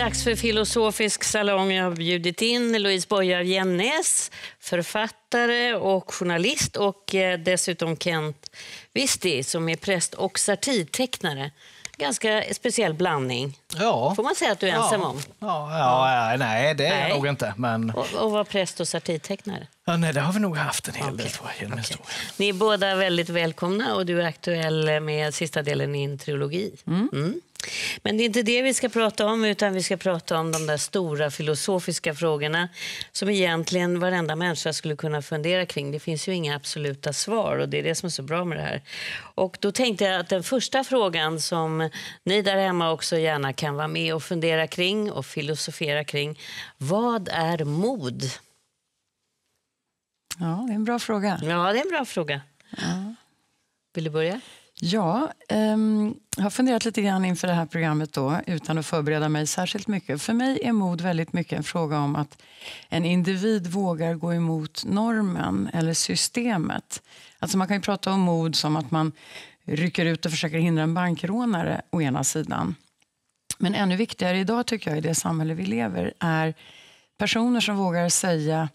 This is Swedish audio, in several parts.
Dags för Filosofisk salong. Jag har bjudit in Louise Bojar Jennäs, författare och journalist och eh, dessutom Kent Visti som är präst och satirtecknare. Ganska speciell blandning. Ja. Får man säga att du är ensam ja. om? Ja, ja, ja, nej, det är nej. jag nog inte. Men... Och, och var präst och satirtecknare? Ja, nej, det har vi nog haft en hel okay. del tror jag, okay. Ni är båda väldigt välkomna och du är aktuell med sista delen i en trilogi. Mm. Mm. Men det är inte det vi ska prata om, utan vi ska prata om de där stora filosofiska frågorna som egentligen varenda människa skulle kunna fundera kring. Det finns ju inga absoluta svar och det är det som är så bra med det här. Och då tänkte jag att den första frågan som ni där hemma också gärna kan vara med och fundera kring och filosofera kring. Vad är mod? Ja, det är en bra fråga. Ja, det är en bra fråga. Ja. Vill du börja? Ja, um, jag har funderat lite grann inför det här programmet då, utan att förbereda mig särskilt mycket. För mig är mod väldigt mycket en fråga om att en individ vågar gå emot normen eller systemet. Alltså man kan ju prata om mod som att man rycker ut och försöker hindra en bankrånare å ena sidan. Men ännu viktigare idag tycker jag i det samhälle vi lever är personer som vågar säga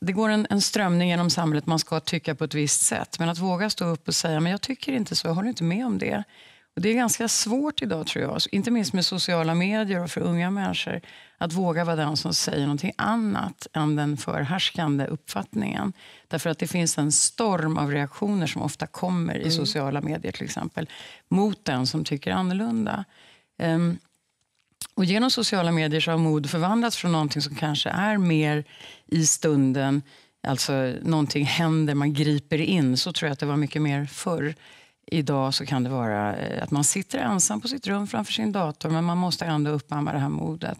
det går en, en strömning genom samhället, man ska tycka på ett visst sätt. Men att våga stå upp och säga, men jag tycker inte så, jag håller inte med om det. Och det är ganska svårt idag, tror jag, inte minst med sociala medier och för unga människor, att våga vara den som säger någonting annat än den förhärskande uppfattningen. Därför att det finns en storm av reaktioner som ofta kommer i mm. sociala medier till exempel, mot den som tycker annorlunda. Um, och genom sociala medier så har mod förvandlats från någonting som kanske är mer i stunden, alltså någonting händer, man griper in. Så tror jag att det var mycket mer förr. Idag så kan det vara eh, att man sitter ensam på sitt rum framför sin dator men man måste ändå uppamma det här modet.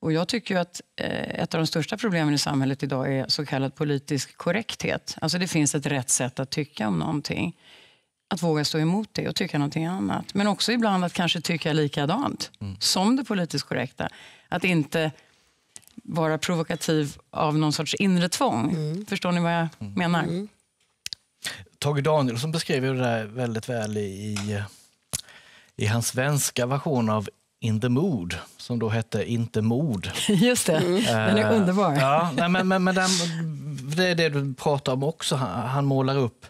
Och jag tycker att eh, ett av de största problemen i samhället idag är så kallad politisk korrekthet. Alltså det finns ett rätt sätt att tycka om någonting att våga stå emot det och tycka någonting annat. Men också ibland att kanske tycka likadant mm. som det politiskt korrekta. Att inte vara provokativ av någon sorts inre tvång. Mm. Förstår ni vad jag mm. menar? Mm. Tage Danielsson beskrev det där väldigt väl i, i hans svenska version av In the Mood, som då hette Inte mod. Just det, mm. Eh, den är underbar. Ja, men, men, men den, det är det du pratar om också. Han, han målar upp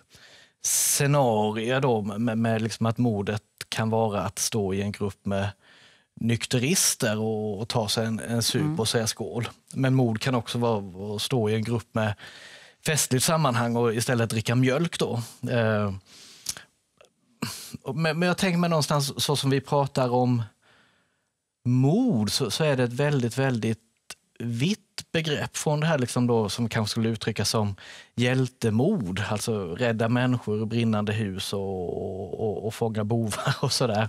scenario då med, med liksom att mordet kan vara att stå i en grupp med nykterister och, och ta sig en, en sup mm. och säga skål. Men mord kan också vara att stå i en grupp med festligt sammanhang och istället dricka mjölk. då. Eh, men, men, jag tänker mig någonstans så som vi pratar om mord så, så är det ett väldigt, väldigt vitt begrepp från det här liksom då, som kanske skulle uttryckas som hjältemod, alltså rädda människor ur brinnande hus och, och, och fånga bovar och sådär,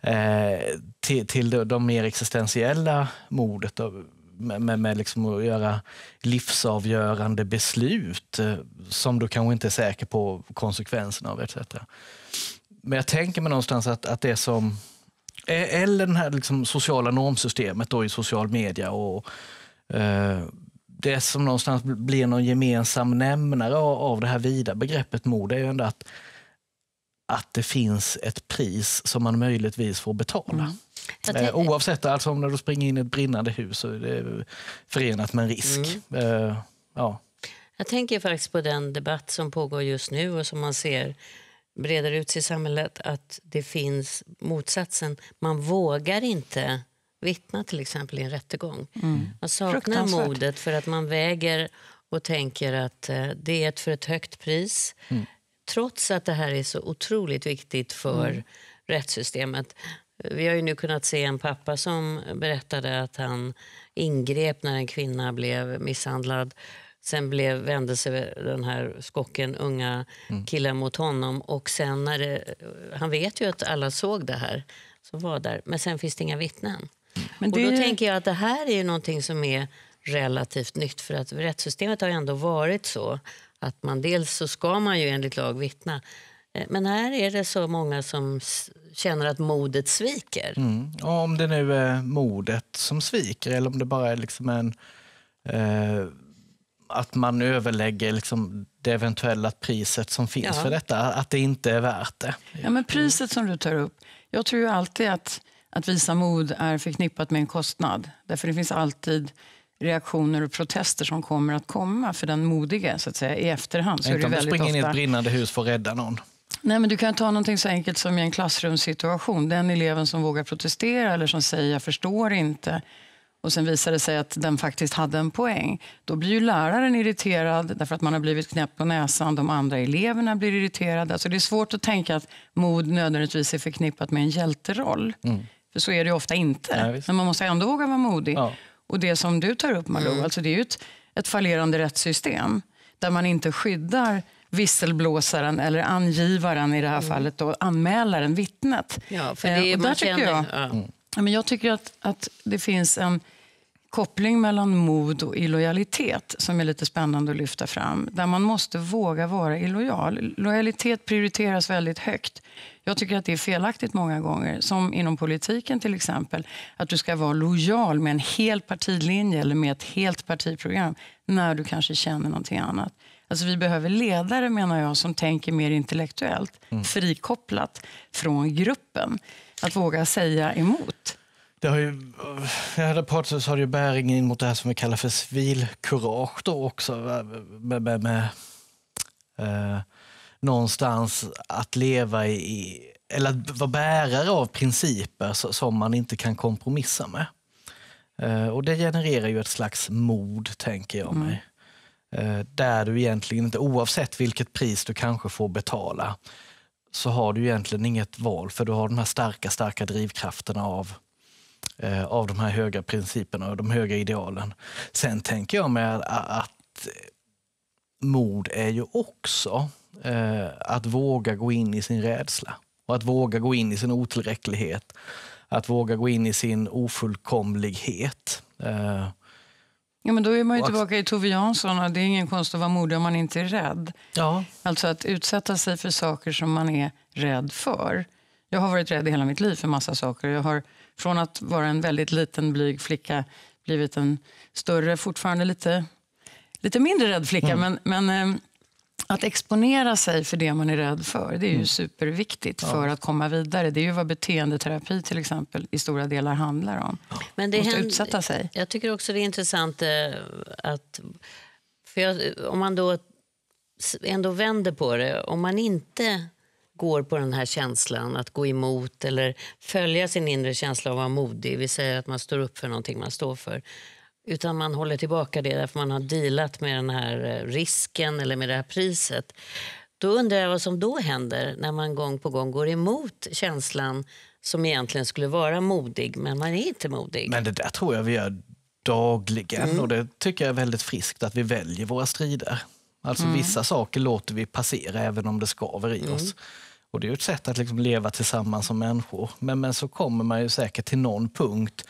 eh, till, till de, mer existentiella mordet av, med, med, med, liksom att göra livsavgörande beslut eh, som du kanske inte är säker på konsekvenserna av. Etc. Men jag tänker mig någonstans att, att det som... Eh, eller det här liksom sociala normsystemet då i social media och, Eh, det som någonstans blir någon gemensam nämnare av det här vida begreppet mord är ju ändå att, att det finns ett pris som man möjligtvis får betala. Mm. Det... Eh, oavsett, alltså om du springer in i ett brinnande hus så är det förenat med en risk. Mm. Eh, ja. Jag tänker faktiskt på den debatt som pågår just nu och som man ser breder ut sig i samhället, att det finns motsatsen. Man vågar inte vittna till exempel i en rättegång. Mm. Man saknar modet för att man väger och tänker att eh, det är ett för ett högt pris. Mm. Trots att det här är så otroligt viktigt för mm. rättssystemet. Eh, vi har ju nu kunnat se en pappa som berättade att han ingrep när en kvinna blev misshandlad. Sen blev, vände sig den här skocken unga mm. killen mot honom och sen när det, eh, han vet ju att alla såg det här som var där, men sen finns det inga vittnen. Men det... Och då tänker jag att det här är ju någonting som är relativt nytt för att rättssystemet har ju ändå varit så att man dels så ska man ju enligt lag vittna eh, men här är det så många som känner att modet sviker. Mm. om det nu är modet som sviker eller om det bara är liksom en... Eh, att man överlägger liksom det eventuella priset som finns ja. för detta, att det inte är värt det. Ja, men priset som du tar upp. Jag tror ju alltid att att visa mod är förknippat med en kostnad. Därför det finns alltid reaktioner och protester som kommer att komma för den modige så att säga, i efterhand. inte om du springer ofta... in i ett brinnande hus för att rädda någon. Nej, men du kan ta något så enkelt som i en klassrumssituation. Den eleven som vågar protestera eller som säger jag förstår inte och sen visar det sig att den faktiskt hade en poäng. Då blir ju läraren irriterad därför att man har blivit knäppt på näsan. De andra eleverna blir irriterade. Alltså det är svårt att tänka att mod nödvändigtvis är förknippat med en hjälteroll. Mm. För så är det ofta inte. Nej, Men man måste ändå våga vara modig. Ja. Och det som du tar upp Malou, mm. alltså det är ju ett, ett fallerande rättssystem där man inte skyddar visselblåsaren eller angivaren i det här mm. fallet, då, anmälaren, vittnet. Ja, för det är, eh, och där tycker jag, mm. ja. men jag tycker att, att det finns en koppling mellan mod och illojalitet som är lite spännande att lyfta fram. Där man måste våga vara illojal. Lojalitet prioriteras väldigt högt. Jag tycker att det är felaktigt många gånger, som inom politiken till exempel, att du ska vara lojal med en hel partilinje eller med ett helt partiprogram när du kanske känner någonting annat. Alltså vi behöver ledare menar jag som tänker mer intellektuellt, mm. frikopplat från gruppen. Att våga säga emot det har ju, det eh, pratat, så har det ju bäring in mot det här som vi kallar för civilkurage då också. Med, med, med eh, någonstans att leva i, eller att vara bärare av principer som man inte kan kompromissa med. Eh, och det genererar ju ett slags mod, tänker jag mm. mig. Eh, där du egentligen inte, oavsett vilket pris du kanske får betala, så har du egentligen inget val för du har de här starka, starka drivkrafterna av Eh, av de här höga principerna och de höga idealen. Sen tänker jag mig att, mod är ju också eh, att våga gå in i sin rädsla och att våga gå in i sin otillräcklighet. Att våga gå in i sin ofullkomlighet. Eh. Ja, men då är man ju tillbaka i Tove Jansson och det är ingen konst att vara modig om man inte är rädd. Ja. Alltså att utsätta sig för saker som man är rädd för. Jag har varit rädd i hela mitt liv för massa saker. Jag har från att vara en väldigt liten blyg flicka blivit en större, fortfarande lite, lite mindre rädd flicka. Mm. Men, men eh, att exponera sig för det man är rädd för, det är ju mm. superviktigt för att komma vidare. Det är ju vad beteendeterapi till exempel i stora delar handlar om. Men det händer, utsätta sig. Jag tycker också det är intressant eh, att... För jag, om man då ändå vänder på det, om man inte går på den här känslan att gå emot eller följa sin inre känsla av att vara modig. Vi säger att man står upp för någonting man står för. Utan man håller tillbaka det därför man har dealat med den här eh, risken eller med det här priset. Då undrar jag vad som då händer när man gång på gång går emot känslan som egentligen skulle vara modig, men man är inte modig. Men det där tror jag vi gör dagligen mm. och det tycker jag är väldigt friskt att vi väljer våra strider. Alltså mm. vissa saker låter vi passera även om det skaver i mm. oss. Och det är ett sätt att liksom leva tillsammans som människor. Men, men så kommer man ju säkert till någon punkt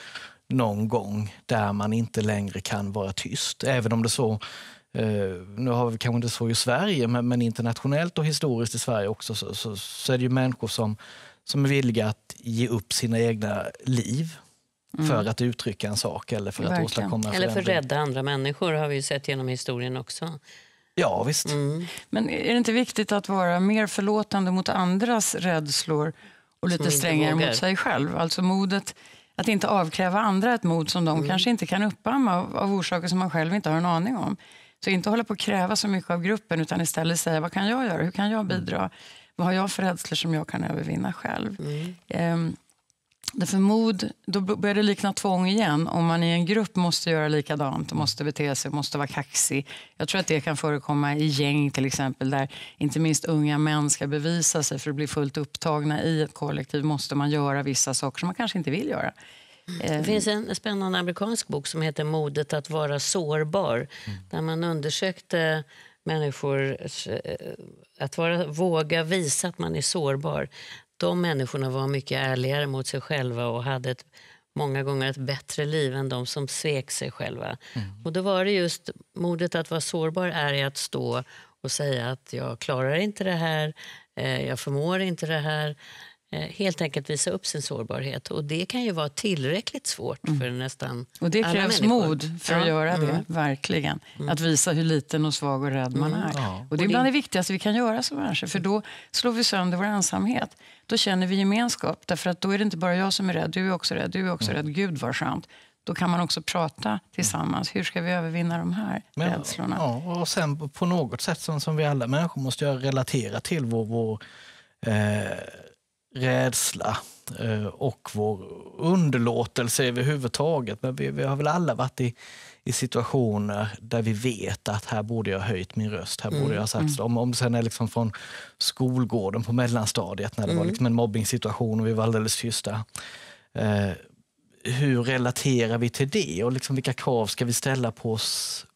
någon gång där man inte längre kan vara tyst. Även om det så, eh, nu har vi kanske inte så i Sverige, men, men internationellt och historiskt i Sverige också, så, så, så, är det ju människor som, som är villiga att ge upp sina egna liv Mm. för att uttrycka en sak eller för Verkligen. att åstadkomma förändring. Eller för att rädda andra människor har vi sett genom historien också. Ja, visst. Mm. Men är det inte viktigt att vara mer förlåtande mot andras rädslor och lite strängare mot sig själv? Alltså modet att inte avkräva andra ett mod som de mm. kanske inte kan uppamma av orsaker som man själv inte har en aning om. Så inte hålla på att kräva så mycket av gruppen utan istället säga vad kan jag göra, hur kan jag mm. bidra? Vad har jag för rädslor som jag kan övervinna själv? Mm. Um, Därför mod, då börjar det likna tvång igen. Om man i en grupp måste göra likadant, måste bete sig, måste vara kaxig. Jag tror att det kan förekomma i gäng till exempel, där inte minst unga män ska bevisa sig för att bli fullt upptagna i ett kollektiv måste man göra vissa saker som man kanske inte vill göra. Det eh, finns en spännande amerikansk bok som heter Modet att vara sårbar, mm. där man undersökte människor eh, att vara, våga visa att man är sårbar de människorna var mycket ärligare mot sig själva och hade ett, många gånger ett bättre liv än de som svek sig själva. Mm. Och då var det just modet att vara sårbar är att stå och säga att jag klarar inte det här, eh, jag förmår inte det här. Eh, helt enkelt visa upp sin sårbarhet. Och Det kan ju vara tillräckligt svårt mm. för nästan Och Det krävs människor. mod för att ja. göra det, mm. verkligen. Mm. Att visa hur liten och svag och rädd man mm. är. Ja. Och Det är bland det viktigaste vi kan göra som människor, för då slår vi sönder vår ensamhet. Då känner vi gemenskap, därför att då är det inte bara jag som är rädd, du är också rädd, du är också mm. rädd, gud vad skönt då kan man också prata mm. tillsammans. Hur ska vi övervinna de här Men, rädslorna? Ja, och sen på något sätt som, som vi alla människor måste göra, relatera till vår, vår eh, rädsla eh, och vår underlåtelse överhuvudtaget. Men vi, vi har väl alla varit i, i situationer där vi vet att här borde jag ha höjt min röst. Här mm. borde jag sagt, mm. om, om sen är liksom från skolgården på mellanstadiet när det mm. var liksom en mobbingsituation och vi var alldeles tysta. Eh, hur relaterar vi till det och liksom vilka krav ska vi ställa på oss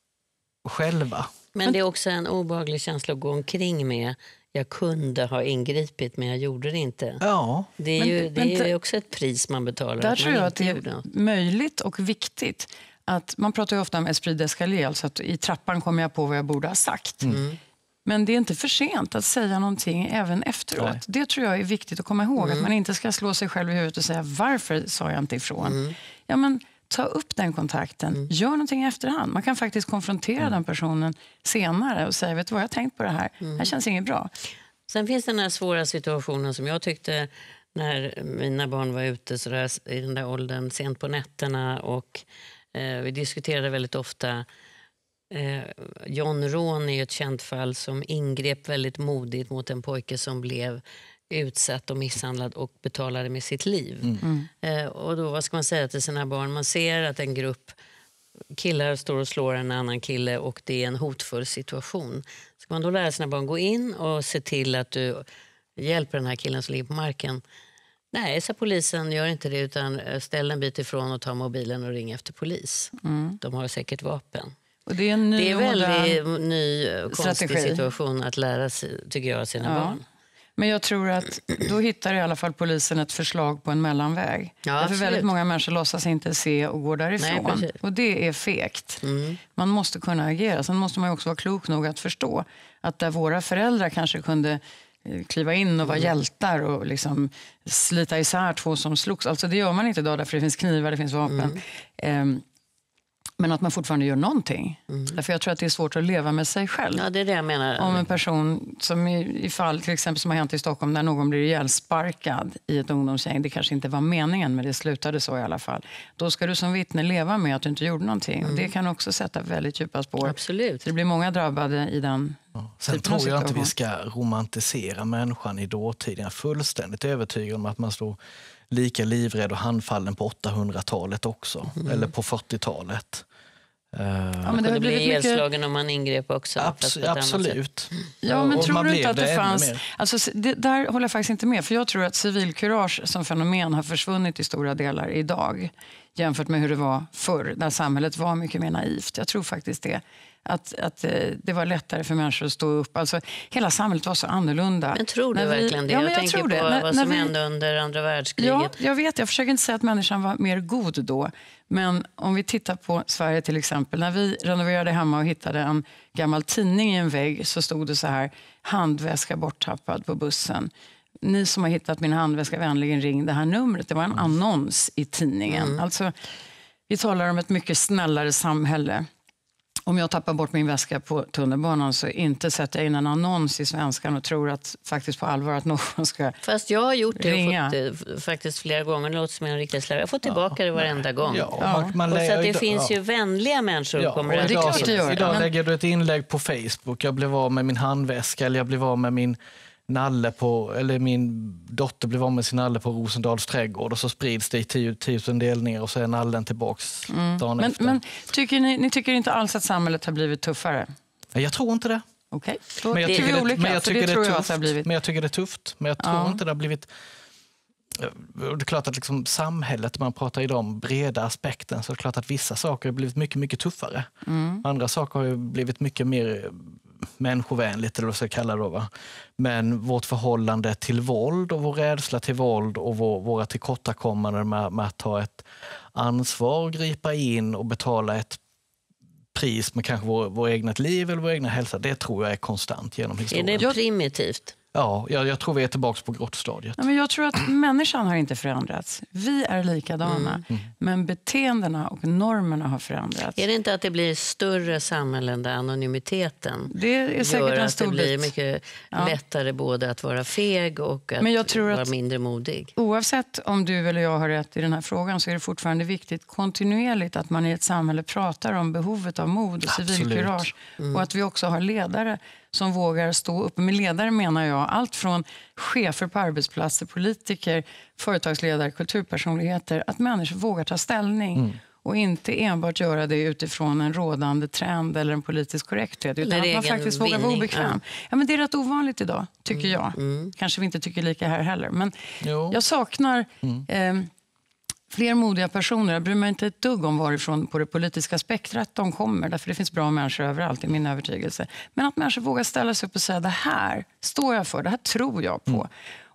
själva? Men det är också en obehaglig känsla att gå omkring med jag kunde ha ingripit men jag gjorde det inte. Ja, det är, men, ju, det men, är ju också ett pris man betalar. Där tror jag att det är gjorde. möjligt och viktigt. Att man pratar ofta om esprit d'escalier, alltså att i trappan kommer jag på vad jag borde ha sagt. Mm. Men det är inte för sent att säga någonting även efteråt. Nej. Det tror jag är viktigt att komma ihåg. Mm. Att man inte ska slå sig själv i huvudet och säga varför sa jag inte ifrån? Mm. Ja, men ta upp den kontakten, mm. gör någonting i efterhand. Man kan faktiskt konfrontera mm. den personen senare och säga, vet du vad, jag har tänkt på det här, mm. det här mm. känns inget bra. Sen finns den här svåra situationen som jag tyckte när mina barn var ute så där, i den där åldern, sent på nätterna och eh, vi diskuterade väldigt ofta eh, John Rån är ett känt fall som ingrep väldigt modigt mot en pojke som blev utsatt och misshandlad och betalade med sitt liv. Mm. mm. Eh, och då, vad ska man säga till sina barn? Man ser att en grupp killar står och slår en annan kille och det är en hotfull situation. Ska man då lära sina barn gå in och se till att du hjälper den här killen som ligger på marken? Nej, sa polisen, gör inte det utan eh, ställ en bit ifrån och ta mobilen och ring efter polis. Mm. De har säkert vapen. Och det är en ny, det är väldigt ny eh, konstig strategi. situation att lära sig, tycker jag, sina ja. barn. Men jag tror att då hittar i alla fall polisen ett förslag på en mellanväg. Ja, Därför väldigt många människor låtsas inte se och går därifrån. Nej, och det är fegt. Mm. Man måste kunna agera. Sen måste man också vara klok nog att förstå att där våra föräldrar kanske kunde eh, kliva in och vara mm. hjältar och liksom slita isär två som slogs. Alltså det gör man inte idag därför det finns knivar, det finns vapen. Mm. Um, men att man fortfarande gör någonting. Mm. Därför jag tror att det är svårt att leva med sig själv. Ja, det är det jag menar. Om en person, som i, i fall till exempel som har hänt i Stockholm, där någon blir ihjälsparkad i ett ungdomsgäng. Det kanske inte var meningen, men det slutade så i alla fall. Då ska du som vittne leva med att du inte gjorde någonting. Mm. det kan också sätta väldigt djupa spår. Absolut. det blir många drabbade i den Ja. Sen tror jag inte vi ska romantisera människan i dåtiden. Jag är fullständigt övertygad om att man står lika livrädd och handfallen på 800-talet också, mm. eller på 40-talet. Uh, ja, men det kunde bli elslagen om man ingrep också. Abs absolut. Ja, men och tror du inte att det, det fanns... Alltså, det, där håller jag faktiskt inte med. För Jag tror att civilkurage som fenomen har försvunnit i stora delar idag jämfört med hur det var förr, när samhället var mycket mer naivt. Jag tror faktiskt det. Att, att eh, det var lättare för människor att stå upp. Alltså, hela samhället var så annorlunda. Men tror du när verkligen det? Ja, jag, jag tänker på när, vad som vi... hände under andra världskriget. Ja, jag vet. Jag försöker inte säga att människan var mer god då. Men om vi tittar på Sverige till exempel. När vi renoverade hemma och hittade en gammal tidning i en vägg så stod det så här, handväska borttappad på bussen. Ni som har hittat min handväska, vänligen ring det här numret. Det var en mm. annons i tidningen. Mm. Alltså, vi talar om ett mycket snällare samhälle om jag tappar bort min väska på tunnelbanan så inte sätter jag in en annons i Svenskan och tror att faktiskt på allvar att någon ska Fast jag har gjort det, ringa. Fått, eh, faktiskt flera gånger. Det låter som en riktig slarv. Jag får tillbaka ja, det varenda gång. Ja, ja. Man, och så det idag, finns ju vänliga människor. Ja, kommer och idag, det, det idag lägger du ett inlägg på Facebook. Jag blev av med min handväska eller jag blev av med min nalle på, eller min dotter blev av med sin nalle på Rosendals trädgård och så sprids det i tio, tusen delningar och så är nallen tillbaks mm. dagen men, efter. Men tycker ni, ni tycker inte alls att samhället har blivit tuffare? Jag tror inte det. Okej, okay. jag det tycker är olika, men jag tycker det, det tror jag att det har blivit. Men jag tycker det är tufft, men jag tror ja. inte det har blivit... Det är klart att liksom samhället, man pratar ju om breda aspekten, så det klart att vissa saker har blivit mycket, mycket tuffare. Mm. Andra saker har blivit mycket mer människovänligt, eller vad jag ska kalla det. Då, va? Men vårt förhållande till våld och vår rädsla till våld och vår, våra tillkortakommanden med, med att ta ett ansvar, gripa in och betala ett pris med kanske vår, vår egna liv eller vår egna hälsa, det tror jag är konstant genom historien. Är det primitivt? Ja, jag, jag tror vi är tillbaka på grottstadiet. Ja, men jag tror att människan har inte förändrats. Vi är likadana. Mm. mm. Men beteendena och normerna har förändrats. Är det inte att det blir större samhällen där anonymiteten det är säkert gör en stor att det blir mycket ja. lättare både att vara feg och att, men jag tror att mindre modig? Oavsett om du eller jag har rätt i den här frågan så är det fortfarande viktigt kontinuerligt att man i ett samhälle pratar om behovet av mod och civilkurage. Mm. Och att vi också har ledare som vågar stå upp. Med ledare menar jag allt från chefer på arbetsplatser, politiker, företagsledare, kulturpersonligheter. Att människor vågar ta ställning. Mm och inte enbart göra det utifrån en rådande trend eller en politisk korrekthet, utan att man faktiskt vågar vara obekväm. Ja. ja. men det är rätt ovanligt idag, tycker mm, jag. Mm. Kanske vi inte tycker lika här heller, men jo. jag saknar mm. eh, fler modiga personer. Jag bryr mig inte ett dugg om varifrån på det politiska spektrat de kommer, därför det finns bra människor överallt, i min övertygelse. Men att människor vågar ställa sig upp och säga, det här står jag för, det här tror jag på. Mm.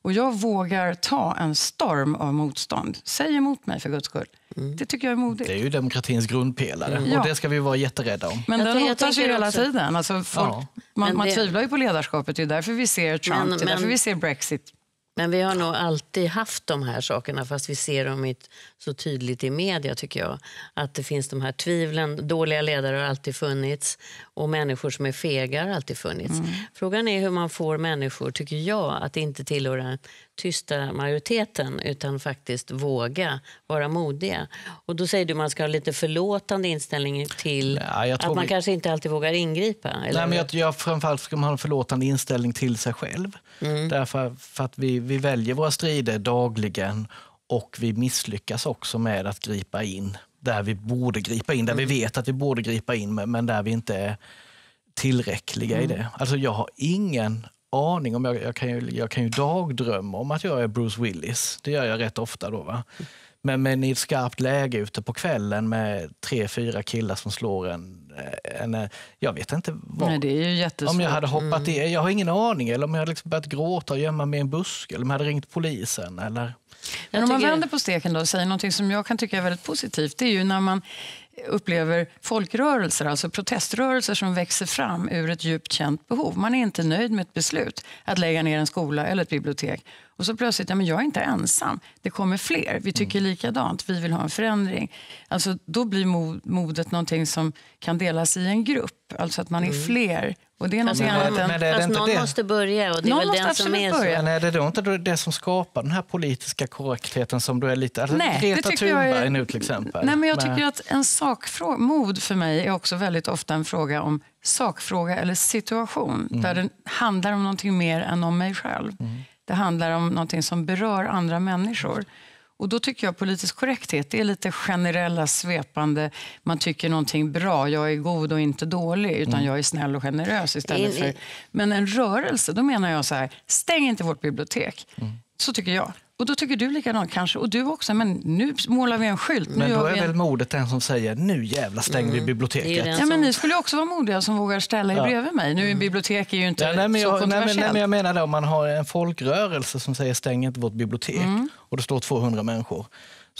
Och jag vågar ta en storm av motstånd. Säg emot mig för guds skull. Mm. Det tycker jag är modigt. Det är ju demokratins grundpelare mm. och det ska vi vara jätterädda om. Men den hotas ju hela tiden. Alltså folk, ja. man, det... tvivlar ju på ledarskapet. Det är därför vi ser Trump, men, men... det är därför vi ser Brexit. Men vi har nog alltid haft de här sakerna, fast vi ser dem inte så tydligt i media. tycker jag. Att det finns de här tvivlen. Dåliga ledare har alltid funnits och människor som är fega har alltid funnits. Mm. Frågan är hur man får människor, tycker jag, att inte tillhöra den tysta majoriteten utan faktiskt våga vara modiga. Och då säger du att man ska ha lite förlåtande inställning till Nej, att man vi... kanske inte alltid vågar ingripa? Eller? Nej, men jag, jag, framförallt ska man ha en förlåtande inställning till sig själv. Mm. Därför för att vi, vi väljer våra strider dagligen och vi misslyckas också med att gripa in där vi borde gripa in, där mm. vi vet att vi borde gripa in men där vi inte är tillräckliga mm. i det. Alltså jag har ingen aning om, jag, jag, kan ju, jag kan ju dagdrömma om att jag är Bruce Willis, det gör jag rätt ofta då. Va? Men, men i ett skarpt läge ute på kvällen med tre, fyra killar som slår en Eh, en, eh, jag vet inte var. Nej, det är ju Om jag hade hoppat mm. i, jag har ingen aning. Eller om jag hade liksom börjat gråta och gömma mig i en buske. Eller om jag hade ringt polisen. Eller... Men om man vänder på steken då och säger något som jag kan tycka är väldigt positivt. Det är ju när man upplever folkrörelser, alltså proteströrelser som växer fram ur ett djupt känt behov. Man är inte nöjd med ett beslut att lägga ner en skola eller ett bibliotek. Och så plötsligt, ja, men jag är inte ensam, det kommer fler, vi tycker mm. likadant, vi vill ha en förändring. Alltså, då blir modet någonting som kan delas i en grupp, alltså att man är mm. fler och det är något annat än... Men någon det. måste börja och det är väl den som är börja. så. Men är det då inte det som skapar den här politiska korrektheten som du är lite... Alltså, nej, Greta det Thunberg är... nu till exempel. Nej, men jag tycker men... att en sakfråga, mod för mig är också väldigt ofta en fråga om sakfråga eller situation. Mm. Där det handlar om någonting mer än om mig själv. Mm. Det handlar om någonting som berör andra människor. Och då tycker jag politisk korrekthet det är lite generella, svepande, man tycker någonting bra, jag är god och inte dålig, utan mm. jag är snäll och generös istället för... Men en rörelse, då menar jag så här, stäng inte vårt bibliotek. Mm. Så tycker jag. Och då tycker du likadant kanske, och du också, men nu målar vi en skylt. Men nu då är en... väl modet den som säger nu jävla stänger mm. vi biblioteket. Ja, men ni skulle också vara modiga som vågar ställa er ja. bredvid mig. Nu är mm. bibliotek ju inte ja, nej, men jag, så kontroversiellt. Nej, men jag menar det, om man har en folkrörelse som säger stäng inte vårt bibliotek mm. och det står 200 människor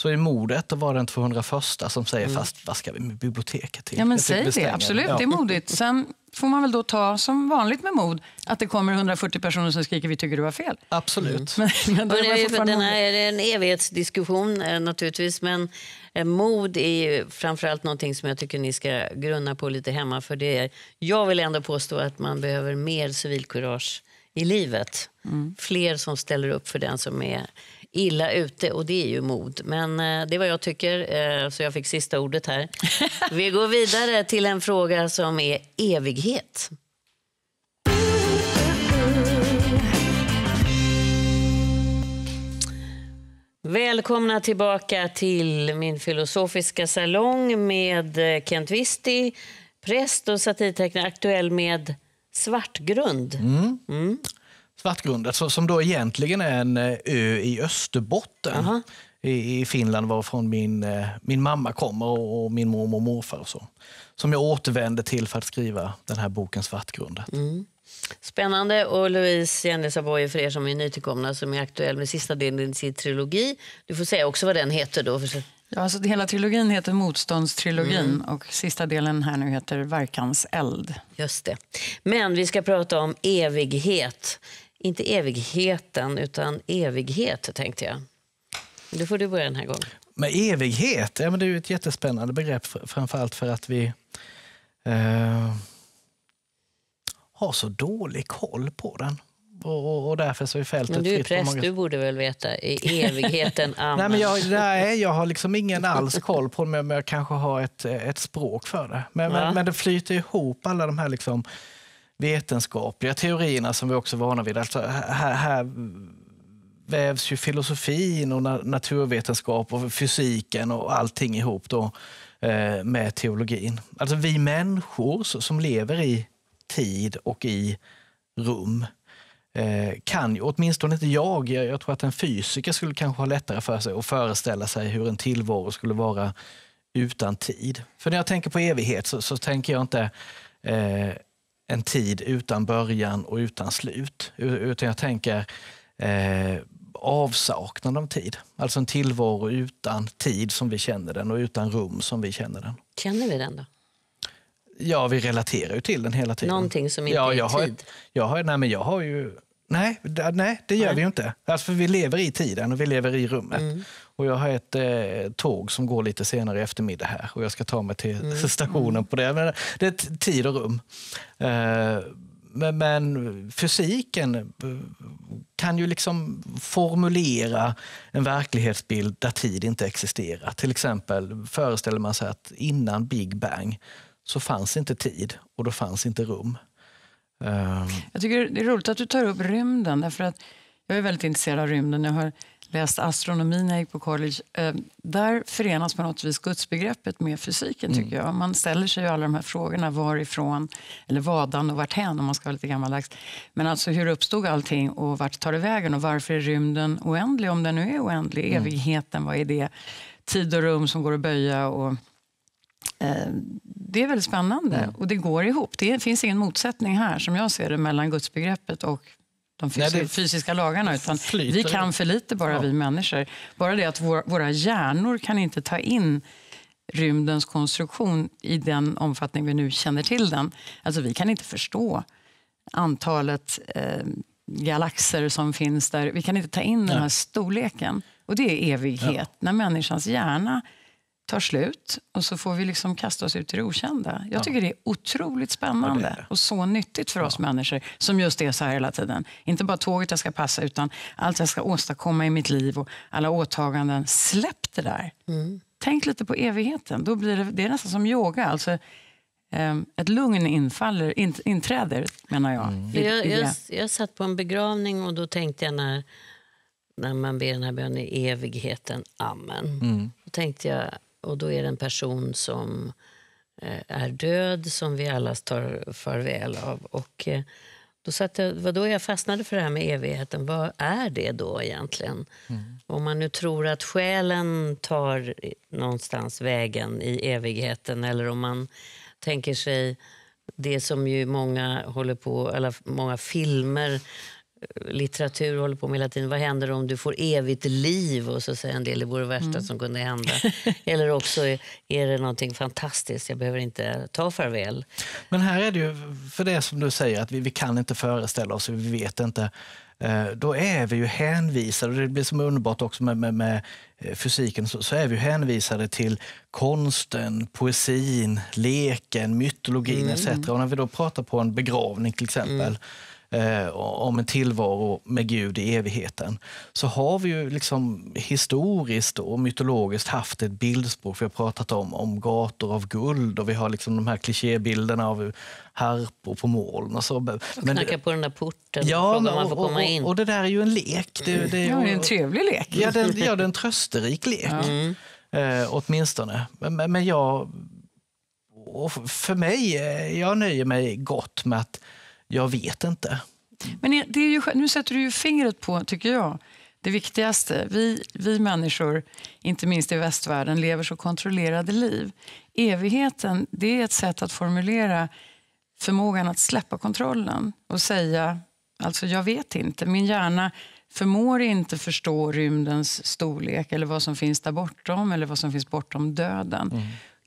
så är modet att vara den 201 som säger mm. fast vad ska vi med biblioteket till? Ja men säg det, absolut, det är modigt. Sen får man väl då ta som vanligt med mod att det kommer 140 personer som skriker vi tycker du har fel. Absolut. Mm. Men, men det, är fortfarande... den här är en evighetsdiskussion eh, naturligtvis men eh, mod är ju framförallt någonting som jag tycker ni ska grunna på lite hemma för det är, jag vill ändå påstå att man behöver mer civilkurage i livet. Mm. Fler som ställer upp för den som är illa ute och det är ju mod. Men eh, det är vad jag tycker, eh, så jag fick sista ordet här. Vi går vidare till en fråga som är evighet. Välkomna tillbaka till min filosofiska salong med eh, Kent Wisti, präst och satirtecknare, aktuell med svartgrund. Mm. Mm. Svartgrundet, som då egentligen är en eh, ö i Österbotten. Uh -huh. i, i Finland varifrån min, eh, min mamma kommer och, min mormor och morfar. Och så. Som jag återvände till för att skriva den här boken Svartgrundet. Mm. Spännande. Och Louise Jenny för er som är nytillkomna, som är aktuell med sista delen i sin trilogi. Du får säga också vad den heter då. Ja, alltså, hela trilogin heter Motståndstrilogin mm. och sista delen här nu heter Verkans eld. Just det. Men vi ska prata om evighet inte evigheten, utan evighet, tänkte jag. Då får du börja den här gången. Men evighet, ja, men det är ju ett jättespännande begrepp, framförallt för att vi eh, har så dålig koll på den. Och, och, därför så är fältet Men du är präst, många... du borde väl veta i evigheten nej, men jag, nej, jag har liksom ingen alls koll på det, men jag kanske har ett, ett språk för det. Men, ja. men, men, det flyter ihop alla de här liksom, vetenskapliga teorierna som vi också är vana vid. Alltså, här, här vävs ju filosofin och naturvetenskap och fysiken och allting ihop då, eh, med teologin. Alltså vi människor som lever i tid och i rum eh, kan ju, åtminstone inte jag, jag, jag tror att en fysiker skulle kanske ha lättare för sig att föreställa sig hur en tillvaro skulle vara utan tid. För när jag tänker på evighet så, så tänker jag inte eh, en tid utan början och utan slut. Utan jag tänker eh, avsaknad av tid. Alltså en tillvaro utan tid som vi känner den och utan rum som vi känner den. Känner vi den då? Ja, vi relaterar ju till den hela tiden. Någonting som inte ja, jag är tid. Har, jag, har, nej, men jag har ju Nej, nej, det gör nej. vi ju inte. Alltså för vi lever i tiden och vi lever i rummet. Mm. Och jag har ett eh, tåg som går lite senare i eftermiddag här och jag ska ta mig till mm. stationen på det. Men det är tid och rum. Eh, men, men, fysiken eh, kan ju liksom formulera en verklighetsbild där tid inte existerar. Till exempel föreställer man sig att innan Big Bang så fanns inte tid och då fanns inte rum. Ehm. Jag tycker det är roligt att du tar upp rymden. Därför att jag är väldigt intresserad av rymden. Jag har läst astronomi när jag gick på college. Ehm, där förenas på något vis gudsbegreppet med fysiken. Mm. tycker jag. Man ställer sig ju alla de här frågorna. Varifrån, eller vadan och varthän om man ska vara lite gammaldags. Men alltså hur uppstod allting och vart tar det vägen? Och varför är rymden oändlig om den nu är oändlig? Mm. Evigheten, vad är det? Tid och rum som går att böja. Och Eh, det är väldigt spännande mm. och det går ihop. Det finns ingen motsättning här som jag ser det mellan gudsbegreppet och de fysiska, Nej, fysiska lagarna. Utan vi kan för lite bara, ja. vi människor. Bara det att vår, våra hjärnor kan inte ta in rymdens konstruktion i den omfattning vi nu känner till den. Alltså vi kan inte förstå antalet eh, galaxer som finns där. Vi kan inte ta in Nej. den här storleken. Och det är evighet. Ja. När människans hjärna tar slut och så får vi liksom kasta oss ut i det okända. Jag tycker det är otroligt spännande ja, det är. och så nyttigt för oss ja. människor som just är så här hela tiden. Inte bara tåget jag ska passa utan allt jag ska åstadkomma i mitt liv och alla åtaganden. Släpp det där. Mm. Tänk lite på evigheten. Då blir det, det är nästan som yoga. Alltså, ehm, ett lugn infaller, inträder, menar jag. Mm. Jag, jag. Jag satt på en begravning och då tänkte jag när, när man ber den här bönen i evigheten, amen. Mm. Då tänkte jag, och då är det en person som eh, är död, som vi alla tar farväl av. Och eh, då satt jag, vad då jag fastnade för det här med evigheten. Vad är det då egentligen? Mm. Om man nu tror att själen tar någonstans vägen i evigheten eller om man tänker sig det som ju många håller på, eller många filmer litteratur håller på med hela tiden. Vad händer om du får evigt liv? Och så säger en del det vore det värsta mm. som kunde hända. Eller också är, det någonting fantastiskt, jag behöver inte ta farväl. Men här är det ju, för det som du säger, att vi, vi kan inte föreställa oss, vi vet inte. Eh, då är vi ju hänvisade, och det blir som underbart också med, med, med eh, fysiken, så, så, är vi ju hänvisade till konsten, poesin, leken, mytologin mm. etc. Och när vi då pratar på en begravning till exempel mm eh, om en tillvaro med Gud i evigheten, så har vi ju liksom historiskt och mytologiskt haft ett bildspråk. Vi har pratat om, om gator av guld och vi har liksom de här klichébilderna av harpor på moln. Och så. Men, knacka på den där porten ja, och fråga om man får komma in. Och, och det där är ju en lek. Det, det, ja, det är en trevlig lek. Ja, det, ja, det är en trösterik lek. Mm. Eh, åtminstone. Men, men jag... för mig, eh, jag nöjer mig gott med att jag vet inte. Men det är ju, nu sätter du ju fingret på, tycker jag, det viktigaste. Vi, vi människor, inte minst i västvärlden, lever så kontrollerade liv. Evigheten, det är ett sätt att formulera förmågan att släppa kontrollen och säga, alltså jag vet inte, min hjärna förmår inte förstå rymdens storlek eller vad som finns där bortom eller vad som finns bortom döden. Mm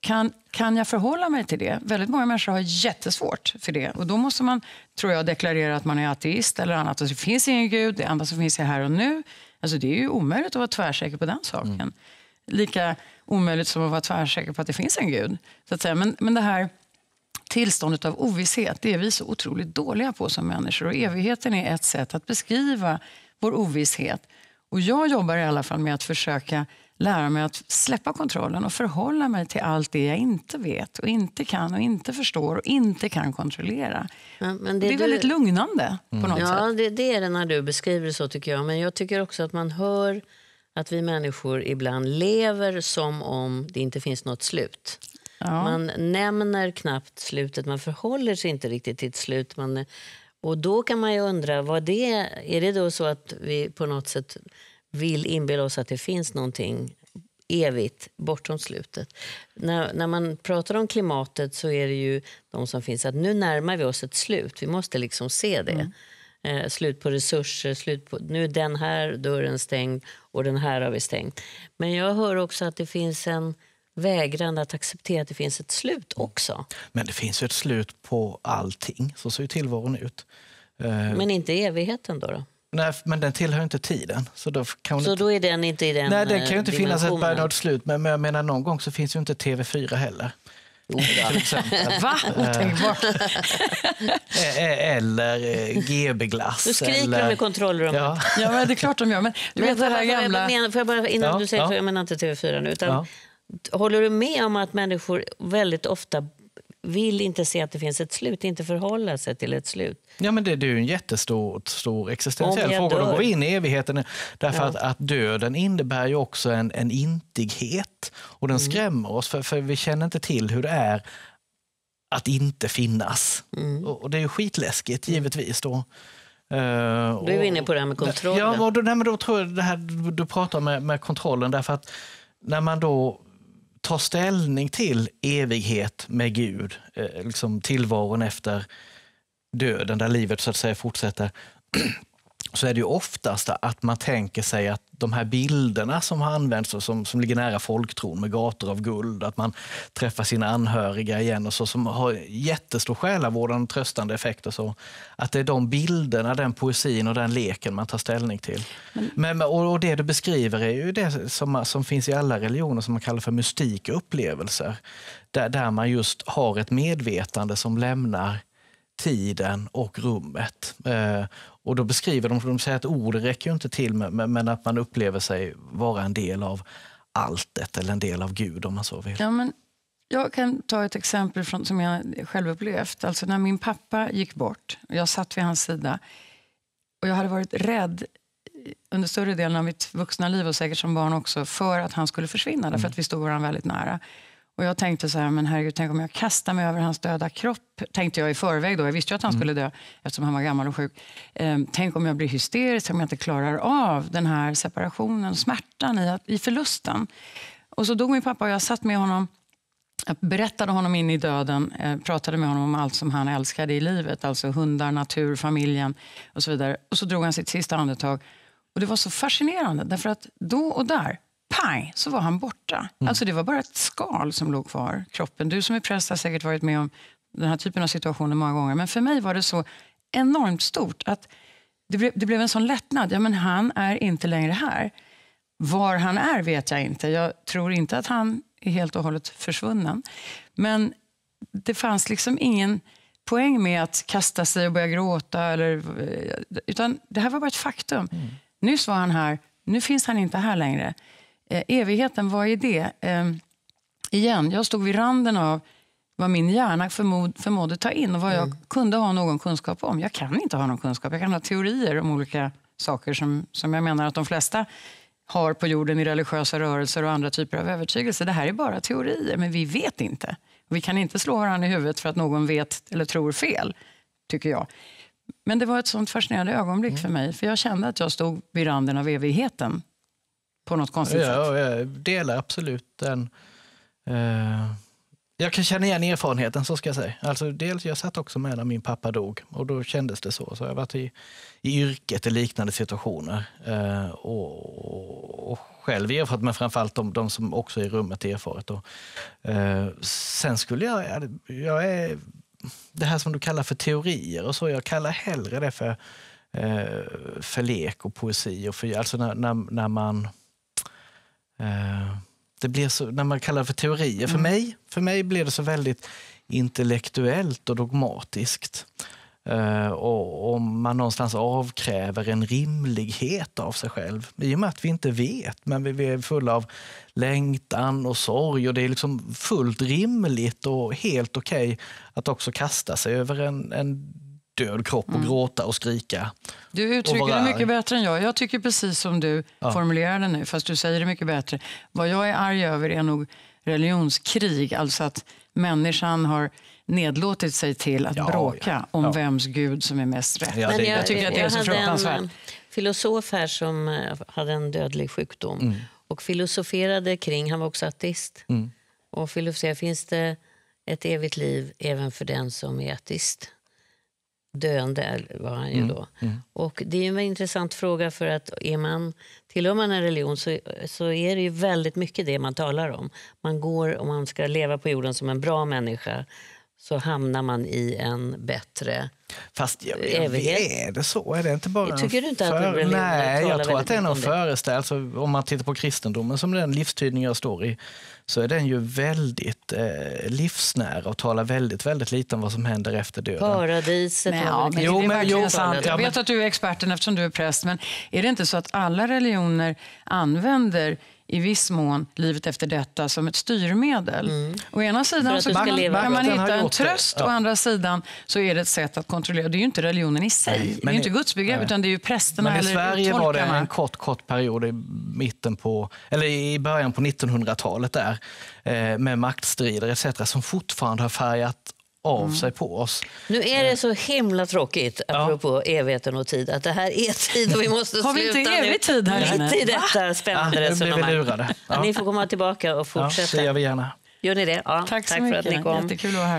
kan, kan jag förhålla mig till det? Väldigt många människor har jättesvårt för det. Och Då måste man tror jag, deklarera att man är ateist eller annat. Och alltså, det finns ingen gud, det enda som finns är här och nu. Alltså, det är ju omöjligt att vara tvärsäker på den saken. Mm. Lika omöjligt som att vara tvärsäker på att det finns en gud. Så att säga. Men, men det här tillståndet av ovisshet, det är vi så otroligt dåliga på som människor. Och evigheten är ett sätt att beskriva vår ovisshet. Och jag jobbar i alla fall med att försöka lära mig att släppa kontrollen och förhålla mig till allt det jag inte vet och inte kan och inte förstår och inte kan kontrollera. Ja, det, det, är du... väldigt lugnande mm. på något ja, sätt. Ja, det, det, är det när du beskriver det så tycker jag. Men jag tycker också att man hör att vi människor ibland lever som om det inte finns något slut. Ja. Man nämner knappt slutet, man förhåller sig inte riktigt till ett slut. Man, och då kan man ju undra, vad det, är det då så att vi på något sätt vill inbilla oss att det finns någonting evigt bortom slutet. När, när man pratar om klimatet så är det ju de som finns att nu närmar vi oss ett slut. Vi måste liksom se det. Mm. Eh, slut på resurser, slut på, nu är den här dörren stängd och den här har vi stängt. Men jag hör också att det finns en vägran att acceptera att det finns ett slut också. Men det finns ju ett slut på allting, så ser ju tillvaron ut. Eh... Men inte evigheten då? då? Nej, men den tillhör inte tiden. Så då, kan så då är den inte i den Nej, den kan ju inte eh, finnas ett början och slut. Men, jag menar, någon gång så finns ju inte TV4 heller. Va? Eh, Otänkbart. E- e- eller eh, GB-glass. Då skriker eller... de i kontrollrummet. Ja. ja, men det är klart de gör. Men, du men, vet, det här jag, gamla... jag får jag bara, innan ja, du säger ja. så, jag menar inte TV4 nu. Utan, ja. Håller du med om att människor väldigt ofta vill inte se att det finns ett slut, inte förhålla sig till ett slut. Ja, men det, det är ju en jättestor stor existentiell fråga. Då går vi in i evigheten. Därför ja. att, att döden innebär ju också en, en intighet och den mm. skrämmer oss för, för vi känner inte till hur det är att inte finnas. Mm. Och, och, det är ju skitläskigt mm. givetvis då. Uh, du är och, inne på det här med kontrollen. Ja, och då, nej, men då tror jag det här du pratar med, med kontrollen därför att när man då ta ställning till evighet med Gud, eh, liksom tillvaron efter döden, där livet så att säga fortsätter så är det ju oftast att man tänker sig att de här bilderna som har använts och som, som ligger nära folktron med gator av guld, att man träffar sina anhöriga igen och så, som har jättestor själavårdande och tröstande effekt. Och så, att det är de bilderna, den poesin och den leken man tar ställning till. Men, Men och, och, det du beskriver är ju det som, som finns i alla religioner som man kallar för mystika upplevelser. Där, där man just har ett medvetande som lämnar tiden och rummet. Eh, och då beskriver de, de säger att ord räcker inte till, men, att man upplever sig vara en del av alltet eller en del av Gud om man så vill. Ja, men jag kan ta ett exempel från, som jag själv upplevt. Alltså när min pappa gick bort och jag satt vid hans sida och jag hade varit rädd under större delen av mitt vuxna liv och säkert som barn också för att han skulle försvinna, mm. att vi stod varandra väldigt nära. Och jag tänkte så här, men herregud, tänk om jag kastar mig över hans döda kropp, tänkte jag i förväg då. Jag visste ju att han mm. skulle dö eftersom han var gammal och sjuk. Ehm, tänk om jag blir hysterisk, om jag inte klarar av den här separationen, smärtan i, i förlusten. Och så dog min pappa och jag satt med honom jag berättade honom in i döden, eh, pratade med honom om allt som han älskade i livet, alltså hundar, natur, familjen och så vidare. Och så drog han sitt sista andetag. Och det var så fascinerande, därför att då och där pang, så var han borta. Mm. Alltså det var bara ett skal som låg kvar, kroppen. Du som är präst har säkert varit med om den här typen av situationer många gånger. Men för mig var det så enormt stort att det, ble, det blev en sån lättnad. Ja, men han är inte längre här. Var han är vet jag inte. Jag tror inte att han är helt och hållet försvunnen. Men det fanns liksom ingen poäng med att kasta sig och börja gråta. Eller, eh, utan det här var bara ett faktum. Mm. Nyss var han här, nu finns han inte här längre. Eh, evigheten, vad är det? Eh, igen, jag stod vid randen av vad min hjärna förmod, förmådde ta in och vad mm. jag kunde ha någon kunskap om. Jag kan inte ha någon kunskap. Jag kan ha teorier om olika saker som, som jag menar att de flesta har på jorden i religiösa rörelser och andra typer av övertygelser. Det här är bara teorier, men vi vet inte. Vi kan inte slå varandra i huvudet för att någon vet eller tror fel, tycker jag. Men det var ett sånt fascinerande ögonblick mm. för mig, för jag kände att jag stod vid randen av evigheten på något konstigt ja, sätt. Jag delar absolut den. Eh, jag kan känna igen erfarenheten, så ska jag säga. Alltså, dels, jag satt också med när min pappa dog och då kändes det så. Så jag har varit i, i yrket i liknande situationer eh, och, och själv erfarit, men framförallt de, de som också är i rummet erfarit. Och, eh, sen skulle jag... jag är, det här som du kallar för teorier och så, jag kallar hellre det för, eh, för lek och poesi. Och för, alltså när, när, när man... Eh, det blir så, när man kallar det för teorier, för, mm. mig, för mig blir det så väldigt intellektuellt och dogmatiskt. Eh, och om man någonstans avkräver en rimlighet av sig själv. I och med att vi inte vet, men vi är fulla av längtan och sorg och det är liksom fullt rimligt och helt okej okay att också kasta sig över en, en död kropp och mm. gråta och skrika. Du uttrycker det mycket bättre än jag. Jag tycker precis som du ja. formulerar det nu, fast du säger det mycket bättre. Vad jag är arg över är nog religionskrig, alltså att människan har nedlåtit sig till att ja, bråka ja, om vems gud som är mest rätt. Ja, det, Men jag, tycker att det är så fruktansvärt. en filosof här som eh, hade en dödlig sjukdom mm. och filosoferade kring, han var också ateist, mm. och filosoferade, finns det ett evigt liv även för den som är ateist? döende var han ju mm. då. Mm. Och det är en intressant fråga för att är man, tillhör man en religion så, så är det ju väldigt mycket det man talar om. Man går, om man ska leva på jorden som en bra människa, så hamnar man i en bättre Fast jag, evighet. är det så? Är det inte bara Tycker du inte för... att Nej, jag tror att det är någon föreställelse. Om man tittar på kristendomen som den livstydning jag står i så är den ju väldigt eh, livsnära och talar väldigt, väldigt lite om vad som händer efter döden. Paradiset. Men, ja, men, jo, men, jo, sant, jag vet att du är experten eftersom du är präst, men är det inte så att alla religioner använder i viss mån livet efter detta som ett styrmedel. Mm. Å ena sidan så man, kan man hitta en tröst, ja. å andra sidan så är det ett sätt att kontrollera. Det är ju inte religionen i sig, nej, det är ju inte Guds utan det är ju prästerna eller tolkarna. I Sverige var det en kort, kort period i, mitten på, eller i början på 1900-talet där, eh, med maktstrider etc. som fortfarande har färgat av mm. sig på oss. Nu är det eh. så himla tråkigt, apropå ja. evigheten och tid, att det här är tid och vi måste sluta Har vi inte evig tid här inne? i detta spännande resonemang. Ja. Ni får komma tillbaka och fortsätta. Ja, det gör vi gärna. Gör ni det? Ja, tack så tack mycket. För att ni kom. Jättekul att vara här.